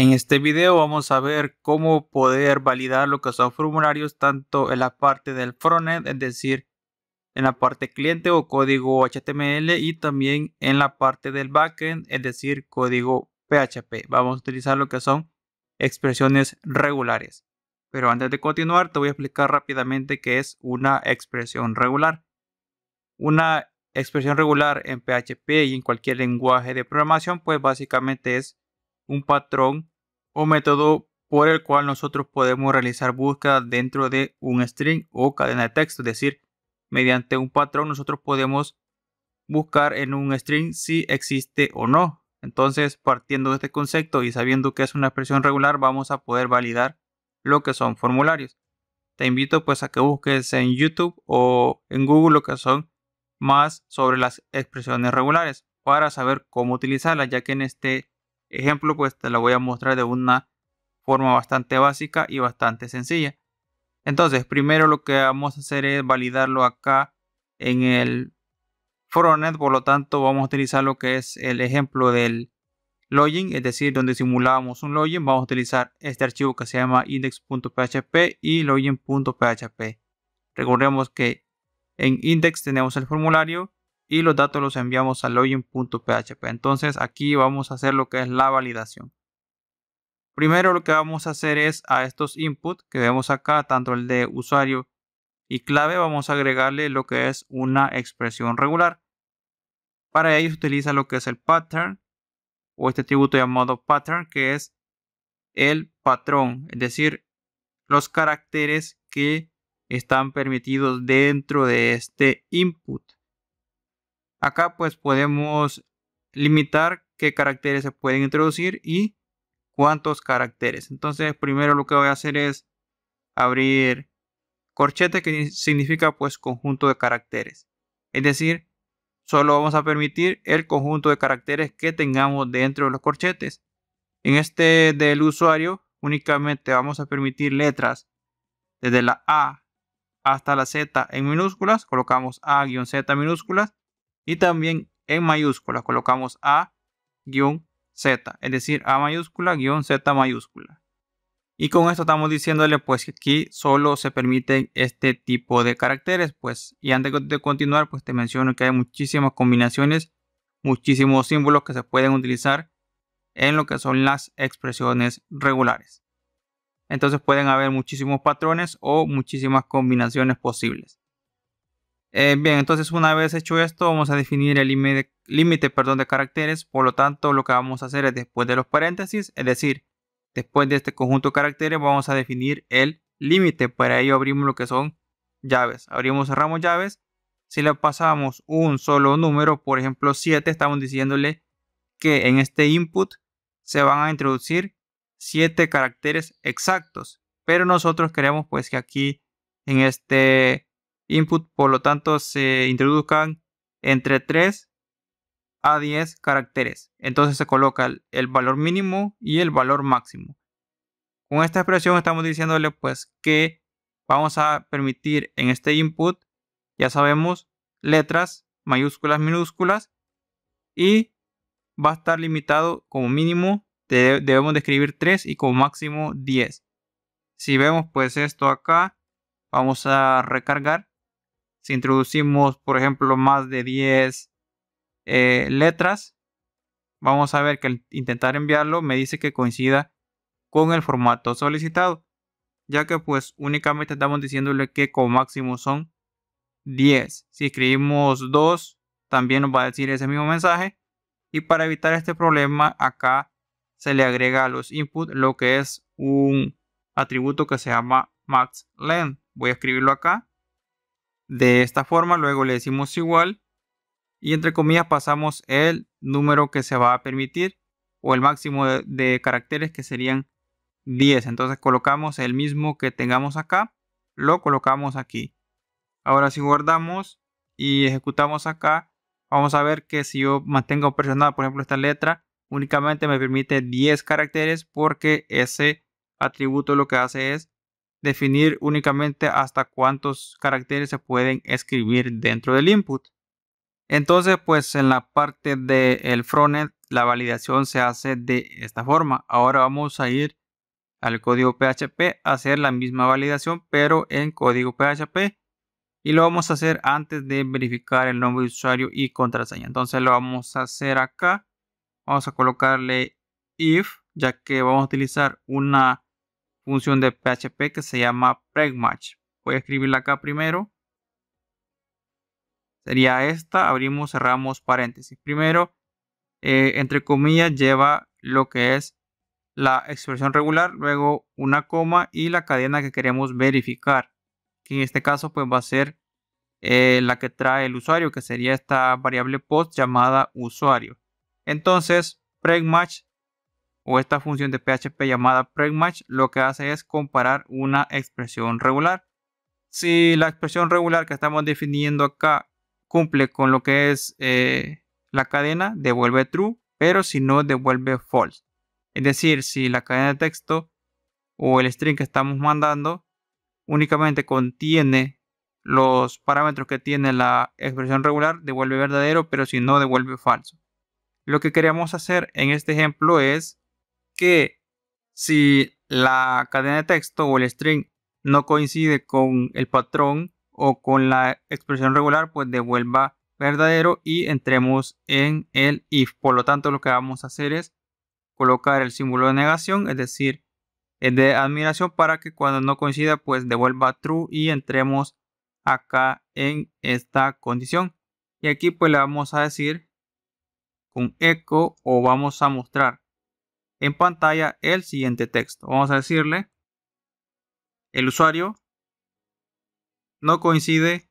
En este video vamos a ver cómo poder validar lo que son formularios tanto en la parte del frontend, es decir, en la parte cliente o código HTML y también en la parte del backend, es decir, código PHP. Vamos a utilizar lo que son expresiones regulares. Pero antes de continuar te voy a explicar rápidamente qué es una expresión regular. Una expresión regular en PHP y en cualquier lenguaje de programación pues básicamente es un patrón o método por el cual nosotros podemos realizar búsquedas dentro de un string o cadena de texto. Es decir, mediante un patrón nosotros podemos buscar en un string si existe o no. Entonces, partiendo de este concepto y sabiendo que es una expresión regular, vamos a poder validar lo que son formularios. Te invito pues a que busques en YouTube o en Google lo que son más sobre las expresiones regulares para saber cómo utilizarlas, ya que en este ejemplo pues te la voy a mostrar de una forma bastante básica y bastante sencilla. Entonces primero lo que vamos a hacer es validarlo acá en el foronet por lo tanto vamos a utilizar lo que es el ejemplo del login, es decir, donde simulábamos un login, vamos a utilizar este archivo que se llama index.php y login.php. Recordemos que en index tenemos el formulario y los datos los enviamos a login.php. Entonces aquí vamos a hacer lo que es la validación. Primero lo que vamos a hacer es a estos inputs que vemos acá, tanto el de usuario y clave, vamos a agregarle lo que es una expresión regular. Para ello se utiliza lo que es el pattern o este atributo llamado pattern que es el patrón, es decir, los caracteres que están permitidos dentro de este input. Acá pues podemos limitar qué caracteres se pueden introducir y cuántos caracteres. Entonces primero lo que voy a hacer es abrir corchete que significa pues conjunto de caracteres. Es decir, solo vamos a permitir el conjunto de caracteres que tengamos dentro de los corchetes. En este del usuario únicamente vamos a permitir letras desde la A hasta la Z en minúsculas, colocamos A-Z minúsculas y también en mayúsculas colocamos A Z, es decir, A mayúscula guión Z mayúscula. Y con esto estamos diciéndole pues que aquí solo se permiten este tipo de caracteres. pues Y antes de continuar pues te menciono que hay muchísimas combinaciones, muchísimos símbolos que se pueden utilizar en lo que son las expresiones regulares. Entonces pueden haber muchísimos patrones o muchísimas combinaciones posibles. Eh, bien, entonces una vez hecho esto, vamos a definir el límite de caracteres. Por lo tanto, lo que vamos a hacer es después de los paréntesis, es decir, después de este conjunto de caracteres, vamos a definir el límite. Para ello abrimos lo que son llaves. Abrimos, cerramos llaves. Si le pasamos un solo número, por ejemplo 7, estamos diciéndole que en este input se van a introducir 7 caracteres exactos. Pero nosotros queremos pues que aquí en este input, por lo tanto se introduzcan entre 3 a 10 caracteres. Entonces se coloca el, valor mínimo y el valor máximo. Con esta expresión estamos diciéndole pues que vamos a permitir en este input, ya sabemos, letras mayúsculas, minúsculas y va a estar limitado como mínimo debemos escribir 3 y como máximo 10. Si vemos pues esto acá, vamos a recargar si introducimos, por ejemplo, más de 10 eh, letras, vamos a ver que al intentar enviarlo me dice que coincida con el formato solicitado, ya que pues únicamente estamos diciéndole que como máximo son 10. Si escribimos 2, también nos va a decir ese mismo mensaje. Y para evitar este problema, acá se le agrega a los inputs, lo que es un atributo que se llama max length, Voy a escribirlo acá de esta forma, luego le decimos igual y entre comillas pasamos el número que se va a permitir o el máximo de, caracteres que serían 10. Entonces colocamos el mismo que tengamos acá, lo colocamos aquí. Ahora si guardamos y ejecutamos acá, vamos a ver que si yo mantengo presionada, por ejemplo, esta letra, únicamente me permite 10 caracteres porque ese atributo lo que hace es definir únicamente hasta cuántos caracteres se pueden escribir dentro del input. Entonces, pues en la parte del frontend, la validación se hace de esta forma. Ahora vamos a ir al código PHP, a hacer la misma validación, pero en código PHP. Y lo vamos a hacer antes de verificar el nombre de usuario y contraseña. Entonces lo vamos a hacer acá. Vamos a colocarle if, ya que vamos a utilizar una función de PHP que se llama pregmatch. Voy a escribirla acá primero. Sería esta, abrimos, cerramos paréntesis. Primero, eh, entre comillas, lleva lo que es la expresión regular, luego una coma y la cadena que queremos verificar, que en este caso pues va a ser eh, la que trae el usuario, que sería esta variable post llamada usuario. Entonces, pregmatch o esta función de PHP llamada PregMatch lo que hace es comparar una expresión regular. Si la expresión regular que estamos definiendo acá cumple con lo que es eh, la cadena, devuelve true, pero si no, devuelve false. Es decir, si la cadena de texto o el string que estamos mandando únicamente contiene los parámetros que tiene la expresión regular, devuelve verdadero, pero si no, devuelve falso. Lo que queríamos hacer en este ejemplo es que si la cadena de texto o el string no coincide con el patrón o con la expresión regular, pues devuelva verdadero y entremos en el if. Por lo tanto, lo que vamos a hacer es colocar el símbolo de negación, es decir, el de admiración para que cuando no coincida, pues devuelva true y entremos acá en esta condición. Y aquí pues le vamos a decir con echo o vamos a mostrar en pantalla el siguiente texto. Vamos a decirle, el usuario no coincide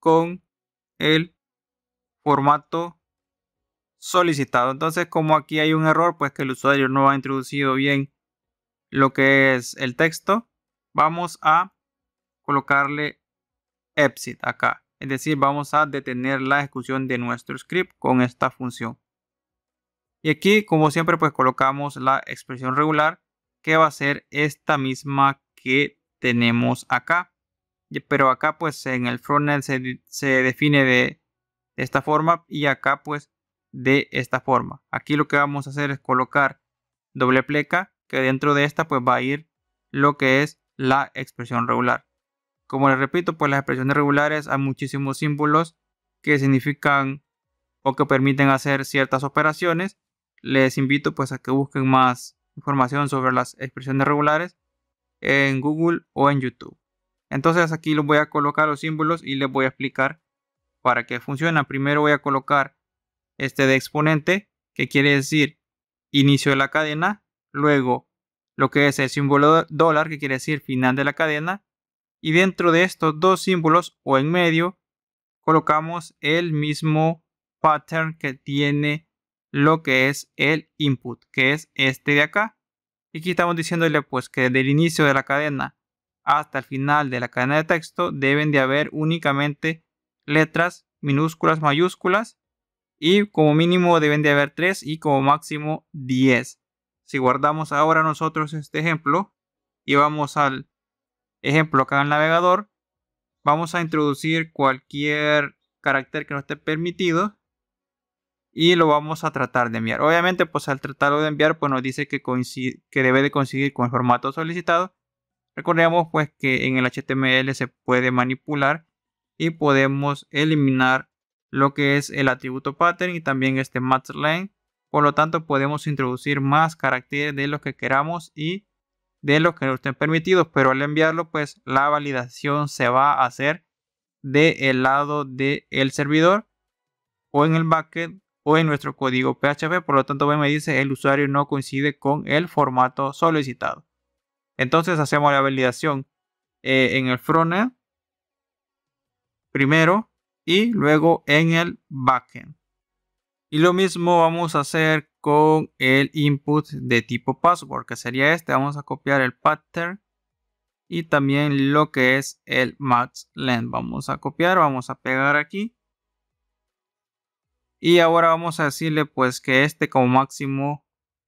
con el formato solicitado. Entonces, como aquí hay un error, pues que el usuario no ha introducido bien lo que es el texto, vamos a colocarle Epsit acá. Es decir, vamos a detener la ejecución de nuestro script con esta función. Y aquí, como siempre, pues colocamos la expresión regular que va a ser esta misma que tenemos acá. Pero acá pues en el frontend se, se define de esta forma y acá pues de esta forma. Aquí lo que vamos a hacer es colocar doble pleca que dentro de esta pues va a ir lo que es la expresión regular. Como les repito, pues las expresiones regulares hay muchísimos símbolos que significan o que permiten hacer ciertas operaciones les invito pues a que busquen más información sobre las expresiones regulares en Google o en YouTube. Entonces aquí les voy a colocar los símbolos y les voy a explicar para qué funciona. Primero voy a colocar este de exponente, que quiere decir inicio de la cadena, luego lo que es el símbolo dólar, que quiere decir final de la cadena, y dentro de estos dos símbolos o en medio colocamos el mismo pattern que tiene lo que es el input, que es este de acá. Y aquí estamos diciéndole pues que desde el inicio de la cadena hasta el final de la cadena de texto deben de haber únicamente letras minúsculas, mayúsculas y como mínimo deben de haber 3 y como máximo 10. Si guardamos ahora nosotros este ejemplo y vamos al ejemplo acá en el navegador, vamos a introducir cualquier carácter que no esté permitido y lo vamos a tratar de enviar. Obviamente, pues al tratarlo de enviar, pues nos dice que, coincide, que debe de conseguir con el formato solicitado. Recordemos pues que en el HTML se puede manipular y podemos eliminar lo que es el atributo pattern y también este length. Por lo tanto, podemos introducir más caracteres de los que queramos y de los que nos estén permitidos, pero al enviarlo, pues la validación se va a hacer del lado del servidor o en el bucket o en nuestro código PHP. Por lo tanto, me dice el usuario no coincide con el formato solicitado. Entonces hacemos la validación eh, en el frontend primero y luego en el backend. Y lo mismo vamos a hacer con el input de tipo password, que sería este. Vamos a copiar el pattern y también lo que es el max length. Vamos a copiar, vamos a pegar aquí y ahora vamos a decirle pues que este como máximo,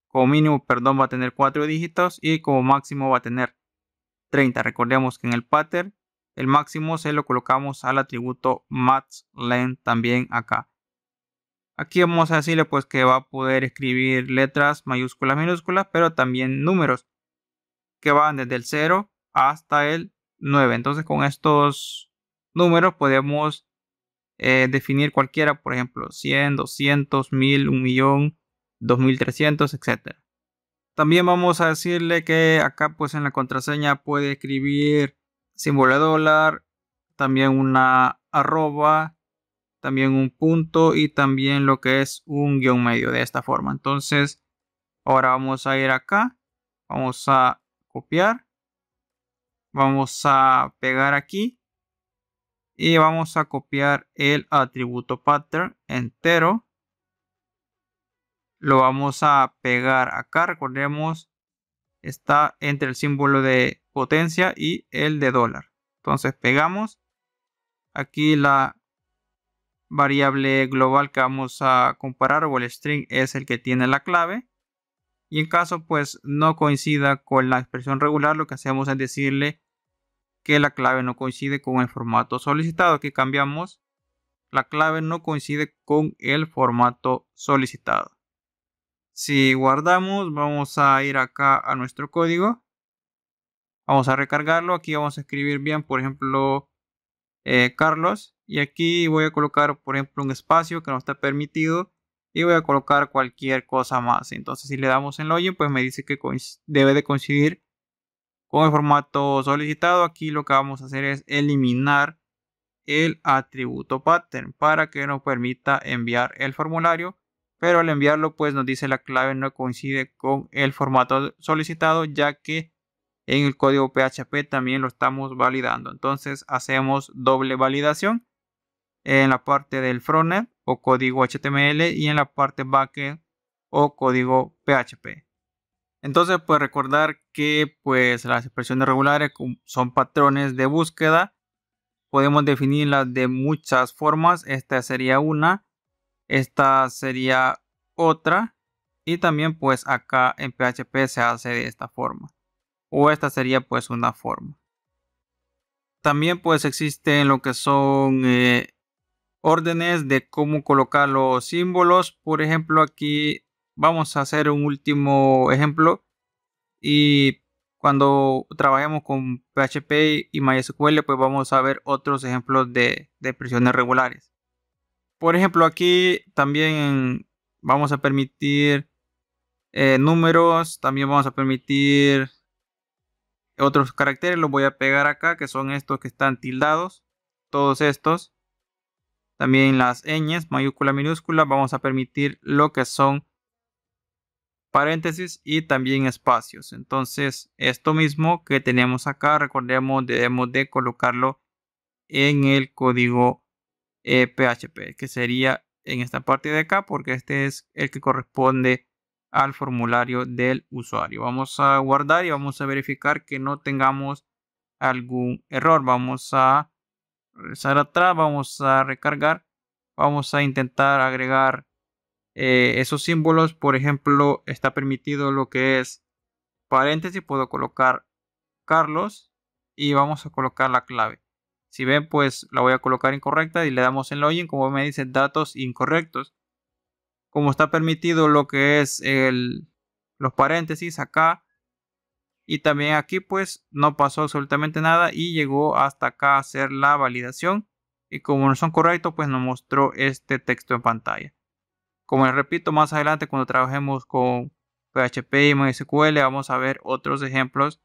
como mínimo, perdón, va a tener 4 dígitos y como máximo va a tener 30. Recordemos que en el pattern el máximo se lo colocamos al atributo max también acá. Aquí vamos a decirle pues que va a poder escribir letras mayúsculas, minúsculas, pero también números que van desde el 0 hasta el 9. Entonces con estos números podemos eh, definir cualquiera, por ejemplo, 100, 200, 1000, 1 millón, 2300, etcétera También vamos a decirle que acá pues en la contraseña puede escribir símbolo de dólar, también una arroba, también un punto y también lo que es un guión medio de esta forma. Entonces, ahora vamos a ir acá, vamos a copiar, vamos a pegar aquí y vamos a copiar el atributo pattern entero. Lo vamos a pegar acá, recordemos, está entre el símbolo de potencia y el de dólar. Entonces pegamos aquí la variable global que vamos a comparar o el string es el que tiene la clave y en caso pues no coincida con la expresión regular lo que hacemos es decirle que la clave no coincide con el formato solicitado. que cambiamos. La clave no coincide con el formato solicitado. Si guardamos, vamos a ir acá a nuestro código. Vamos a recargarlo. Aquí vamos a escribir bien, por ejemplo, eh, Carlos. Y aquí voy a colocar, por ejemplo, un espacio que no está permitido. Y voy a colocar cualquier cosa más. Entonces, si le damos en login, pues me dice que debe de coincidir con el formato solicitado. Aquí lo que vamos a hacer es eliminar el atributo pattern para que nos permita enviar el formulario. Pero al enviarlo pues nos dice la clave no coincide con el formato solicitado ya que en el código PHP también lo estamos validando. Entonces hacemos doble validación en la parte del frontend o código HTML y en la parte backend o código PHP. Entonces, pues recordar que pues, las expresiones regulares son patrones de búsqueda. Podemos definirlas de muchas formas. Esta sería una. Esta sería otra. Y también pues acá en PHP se hace de esta forma. O esta sería pues una forma. También pues existen lo que son eh, órdenes de cómo colocar los símbolos. Por ejemplo aquí vamos a hacer un último ejemplo y cuando trabajemos con PHP y MySQL pues vamos a ver otros ejemplos de, expresiones regulares. Por ejemplo aquí también vamos a permitir eh, números, también vamos a permitir otros caracteres, los voy a pegar acá que son estos que están tildados, todos estos. También las ñes, mayúscula, minúscula, vamos a permitir lo que son paréntesis y también espacios. Entonces, esto mismo que tenemos acá, recordemos, debemos de colocarlo en el código PHP, eh, que sería en esta parte de acá, porque este es el que corresponde al formulario del usuario. Vamos a guardar y vamos a verificar que no tengamos algún error. Vamos a regresar atrás, vamos a recargar, vamos a intentar agregar eh, esos símbolos, por ejemplo, está permitido lo que es paréntesis, puedo colocar Carlos y vamos a colocar la clave. Si ven, pues la voy a colocar incorrecta y le damos en login, como me dice, datos incorrectos. Como está permitido lo que es los paréntesis acá y también aquí pues no pasó absolutamente nada y llegó hasta acá a hacer la validación y como no son correctos pues nos mostró este texto en pantalla. Como les repito, más adelante cuando trabajemos con PHP y MySQL vamos a ver otros ejemplos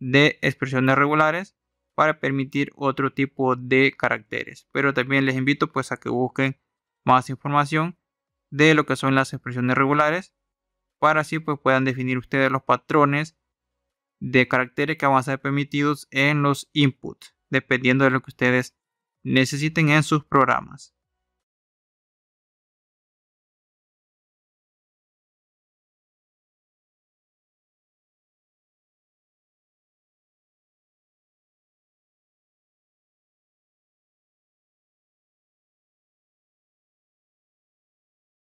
de expresiones regulares para permitir otro tipo de caracteres. Pero también les invito pues a que busquen más información de lo que son las expresiones regulares para así pues puedan definir ustedes los patrones de caracteres que van a ser permitidos en los inputs dependiendo de lo que ustedes necesiten en sus programas.